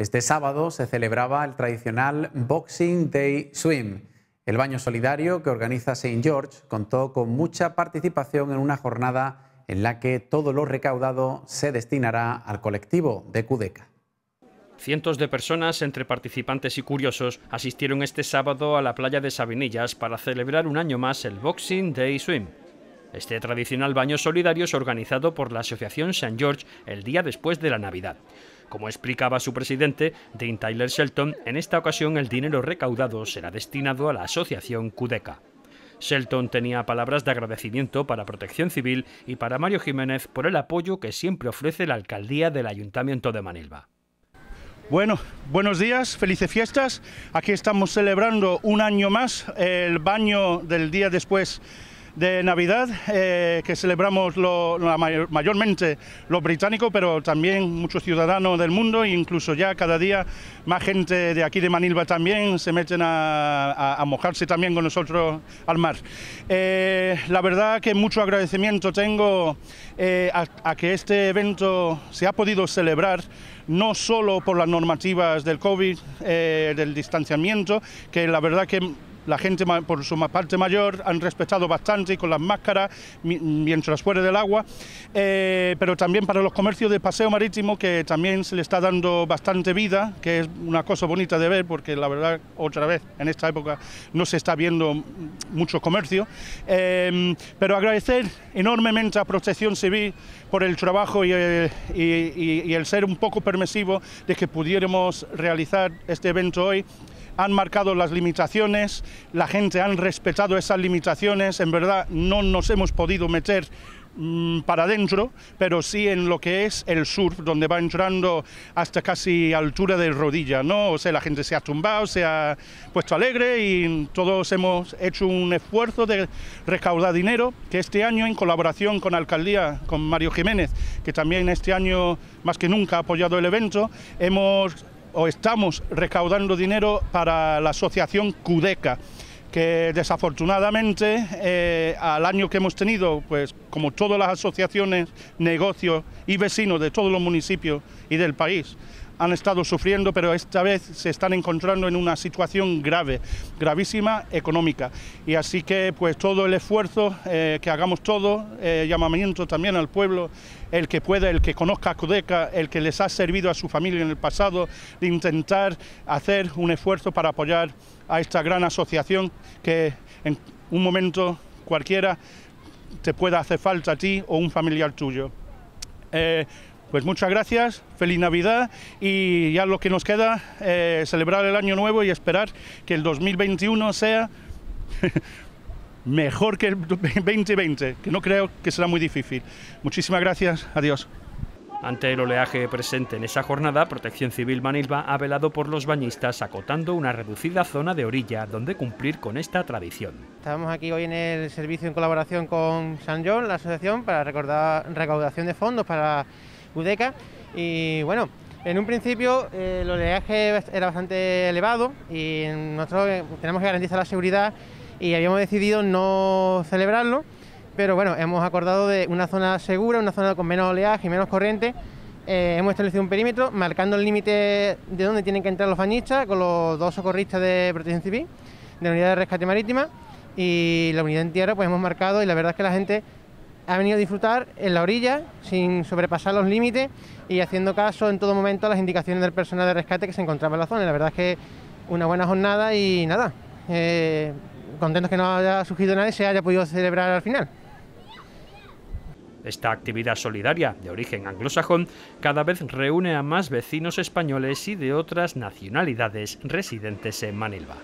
Este sábado se celebraba el tradicional Boxing Day Swim. El baño solidario que organiza St. George contó con mucha participación en una jornada en la que todo lo recaudado se destinará al colectivo de Cudeca. Cientos de personas, entre participantes y curiosos, asistieron este sábado a la playa de Sabinillas para celebrar un año más el Boxing Day Swim. Este tradicional baño solidario es organizado por la Asociación St. George el día después de la Navidad. Como explicaba su presidente, Dean Tyler Shelton, en esta ocasión el dinero recaudado será destinado a la asociación Cudeca. Shelton tenía palabras de agradecimiento para Protección Civil y para Mario Jiménez por el apoyo que siempre ofrece la alcaldía del Ayuntamiento de Manilva. Bueno, buenos días, felices fiestas. Aquí estamos celebrando un año más el baño del día después de Navidad eh, que celebramos mayormente los británicos, pero también muchos ciudadanos del mundo, incluso ya cada día más gente de aquí de Manilva también se meten a, mojarse también con nosotros al mar. Eh, la verdad que mucho agradecimiento tengo eh, a, que este evento se ha podido celebrar no solo por las normativas del COVID, del distanciamiento, que la verdad que la gente por su parte mayor han respetado bastante con las máscaras mientras fuera del agua, eh, pero también para los comercios de paseo marítimo que también se le está dando bastante vida, que es una cosa bonita de ver porque la verdad otra vez en esta época no se está viendo mucho comercio, eh, pero agradecer enormemente a Protección Civil por el trabajo y, eh, y el ser un poco permisivo de que pudiéramos realizar este evento hoy han marcado las limitaciones, la gente han respetado esas limitaciones, en verdad no nos hemos podido meter mm, para adentro, pero sí en lo que es el surf, donde va entrando hasta casi altura de rodilla, ¿no? O sea, la gente se ha tumbado, se ha puesto alegre y todos hemos hecho un esfuerzo de recaudar dinero, que este año en colaboración con la alcaldía, con Mario Jiménez, que también este año más que nunca ha apoyado el evento, hemos o estamos recaudando dinero para la asociación CUDECA que desafortunadamente eh, al año que hemos tenido, pues como todas las asociaciones, negocios y vecinos de todos los municipios y del país, han estado sufriendo, pero esta vez se están encontrando en una situación grave, gravísima económica. Y así que pues todo el esfuerzo, eh, que hagamos todo, eh, llamamiento también al pueblo, el que pueda, el que conozca a Codeca, el que les ha servido a su familia en el pasado, de intentar hacer un esfuerzo para apoyar a esta gran asociación que en un momento cualquiera te pueda hacer falta a ti o un familiar tuyo. Eh, pues muchas gracias, feliz Navidad y ya lo que nos queda, eh, celebrar el año nuevo y esperar que el 2021 sea mejor que el 2020, que no creo que será muy difícil. Muchísimas gracias, adiós. Ante el oleaje presente en esa jornada, Protección Civil Manilva ha velado por los bañistas acotando una reducida zona de orilla donde cumplir con esta tradición. Estamos aquí hoy en el servicio en colaboración con San John, la asociación, para recaudación de fondos para y bueno, en un principio eh, el oleaje era bastante elevado y nosotros eh, tenemos que garantizar la seguridad y habíamos decidido no celebrarlo, pero bueno, hemos acordado de una zona segura, una zona con menos oleaje y menos corriente. Eh, hemos establecido un perímetro marcando el límite de donde tienen que entrar los bañistas con los dos socorristas de protección civil, de la unidad de rescate marítima y la unidad en tierra, pues hemos marcado y la verdad es que la gente ha venido a disfrutar en la orilla, sin sobrepasar los límites y haciendo caso en todo momento a las indicaciones del personal de rescate que se encontraba en la zona. La verdad es que una buena jornada y nada, eh, contentos que no haya surgido nadie, y se haya podido celebrar al final. Esta actividad solidaria de origen anglosajón cada vez reúne a más vecinos españoles y de otras nacionalidades residentes en Manilva.